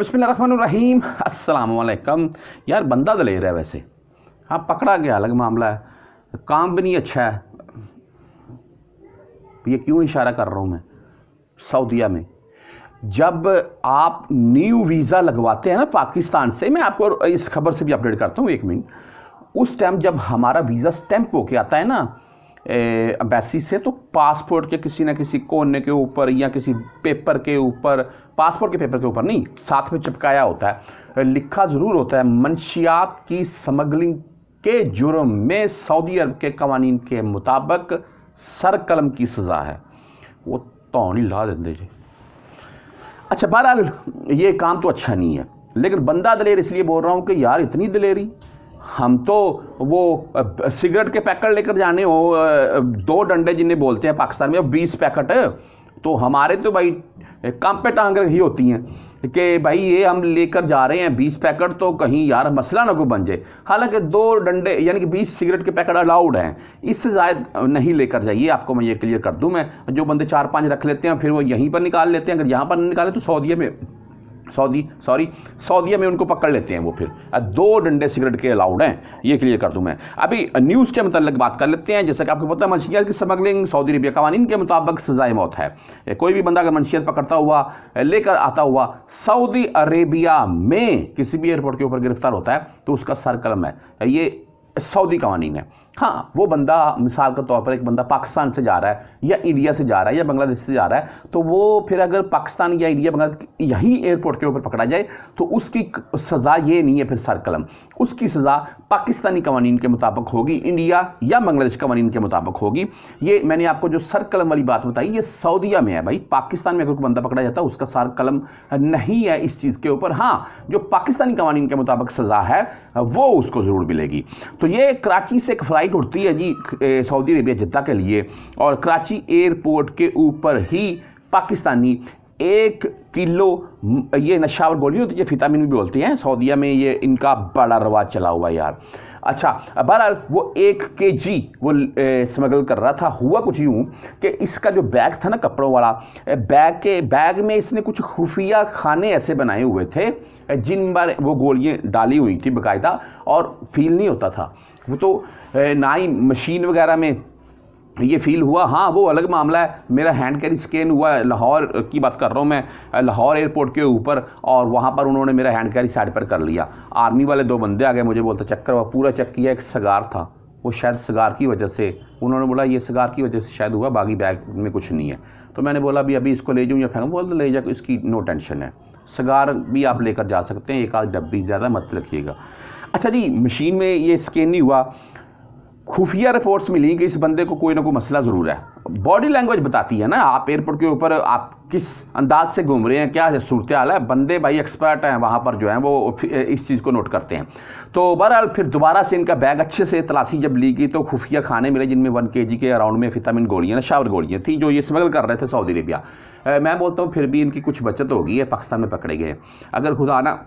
बसमीम असलकम यार बंदा दलेर तो है वैसे हाँ पकड़ा गया अलग मामला है काम भी नहीं अच्छा है ये क्यों इशारा कर रहा हूँ मैं सऊदीया में जब आप न्यू वीज़ा लगवाते हैं ना पाकिस्तान से मैं आपको इस खबर से भी अपडेट करता हूँ एक मिनट उस टाइम जब हमारा वीज़ा स्टैंप होके आता है ना अम्बेसी से तो पासपोर्ट के किसी ना किसी कोने के ऊपर या किसी पेपर के ऊपर पासपोर्ट के पेपर के ऊपर नहीं साथ में चिपकाया होता है लिखा ज़रूर होता है मंशियात की स्मगलिंग के जुर्म में सऊदी अरब के कवानीन के मुताबिक सर कलम की सज़ा है वो तो नहीं ला देते जी अच्छा बहरहाल ये काम तो अच्छा नहीं है लेकिन बंदा दलेर इसलिए बोल रहा हूँ कि यार इतनी दलेरी हम तो वो सिगरेट के पैकेट लेकर जाने हो दो डंडे जिन्हें बोलते हैं पाकिस्तान में बीस पैकेट तो हमारे तो भाई काम पे टांग रही होती हैं कि भाई ये हम लेकर जा रहे हैं बीस पैकेट तो कहीं यार मसला ना कोई बन जाए हालांकि दो डंडे यानी कि बीस सिगरेट के पैकेट अलाउड हैं इससे जायद नहीं लेकर जाइए आपको मैं ये क्लियर कर दूं मैं जो बंदे चार पाँच रख लेते हैं फिर वो यहीं पर निकाल लेते हैं अगर यहाँ पर निकाले तो सऊदीया में सऊदी सॉरी सऊदिया में उनको पकड़ लेते हैं वो फिर दो डंडे सिगरेट के अलाउड हैं ये क्लियर कर दूं मैं अभी न्यूज़ के मतलब बात कर लेते हैं जैसे कि आपको पता है मंशियात की स्मगलिंग सऊदी अरबिया कवानीन के मुताबिक सजाए मौत है कोई भी बंदा अगर मंशियात पकड़ता हुआ लेकर आता हुआ सऊदी अरेबिया में किसी भी एयरपोर्ट के ऊपर गिरफ्तार होता है तो उसका सर कलम है ये सऊदी कवानी है हाँ वो बंदा मिसाल के तौर पर एक बंदा पाकिस्तान से जा रहा है या इंडिया से जा रहा है या बांग्लादेश से जा रहा है तो वो फिर अगर पाकिस्तान या इंडिया बांग्लादेश यही एयरपोर्ट के ऊपर पकड़ा जाए तो उसकी सज़ा ये नहीं है फिर सर कलम उसकी सज़ा पाकिस्तानी कवानीन के मुताबिक होगी इंडिया या बांग्लादेश कवानीन के मुताबिक होगी ये मैंने आपको जो सर कलम वाली बात बताई ये सऊदिया में है भाई पाकिस्तान में अगर कोई बंदा पकड़ा जाता है उसका सर कलम नहीं है इस चीज़ के ऊपर हाँ जो पाकिस्तानी कवानीन के मुताबिक सज़ा है वो उसको ज़रूर मिलेगी तो ये कराची से एक फ़्लाइट उड़ती है जी सऊदी अरेबिया जिद्दा के लिए और कराची एयरपोर्ट के ऊपर ही पाकिस्तानी एक किलो ये नशावर गोली होती है फिटामिन भी बोलती हैं सऊदीया में ये इनका बड़ा रवाज चला हुआ यार अच्छा बहरहाल वो एक के जी वो स्मगल कर रहा था हुआ कुछ यूँ कि इसका जो बैग था ना कपड़ों वाला बैग के बैग में इसने कुछ खुफिया खाने ऐसे बनाए हुए थे जिन बार वो गोलियाँ डाली हुई थी बाकायदा और फील नहीं होता था वो तो ना ही मशीन वगैरह में ये फील हुआ हाँ वो अलग मामला है मेरा हैंड कैरी स्कैन हुआ है लाहौर की बात कर रहा हूँ मैं लाहौर एयरपोर्ट के ऊपर और वहाँ पर उन्होंने मेरा हैंड कैरी साइड पर कर लिया आर्मी वाले दो बंदे आ गए मुझे बोलते चक्कर हुआ पूरा चेक किया एक सगार था वो शायद सगार की वजह से उन्होंने बोला ये सगार की वजह से शायद हुआ बाकी बैग में कुछ नहीं है तो मैंने बोला अभी अभी इसको ले जाऊँ या फेंकूँ बोल ले जाकर इसकी नो टेंशन है सगार भी आप लेकर जा सकते हैं एक आध डब्बी ज़्यादा मत रखिएगा अच्छा जी मशीन में ये स्कैन नहीं हुआ खुफिया रिपोर्ट्स मिली कि इस बंदे को कोई ना कोई मसला ज़रूर है बॉडी लैंग्वेज बताती है ना आप एयरपोर्ट के ऊपर आप किस अंदाज से घूम रहे हैं क्या है सूरत हाल है बंदे भाई एक्सपर्ट हैं वहाँ पर जो है वो इस चीज़ को नोट करते हैं तो बहरहाल फिर दोबारा से इनका बैग अच्छे से तलाशी जब ली गई तो खुफिया खाने मिले जिनमें वन के के अराउंड में फितामिन गोलियाँ शावर गोलियाँ थी जो ये स्मगल कर रहे थे सऊदी अरेबिया मैं बोलता हूँ फिर भी इनकी कुछ बचत होगी है पाकिस्तान में पकड़े गए अगर खुदा ना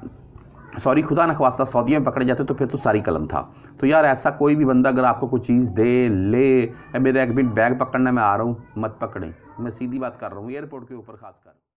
सॉरी खुदा नखवास्ता खवास्ता में पकड़े जाते तो फिर तो सारी कलम था तो यार ऐसा कोई भी बंदा अगर आपको कोई चीज़ दे ले मेरा एक मिनट बैग पकड़ना मैं आ रहा हूँ मत पकड़ें मैं सीधी बात कर रहा हूँ एयरपोर्ट के ऊपर खासकर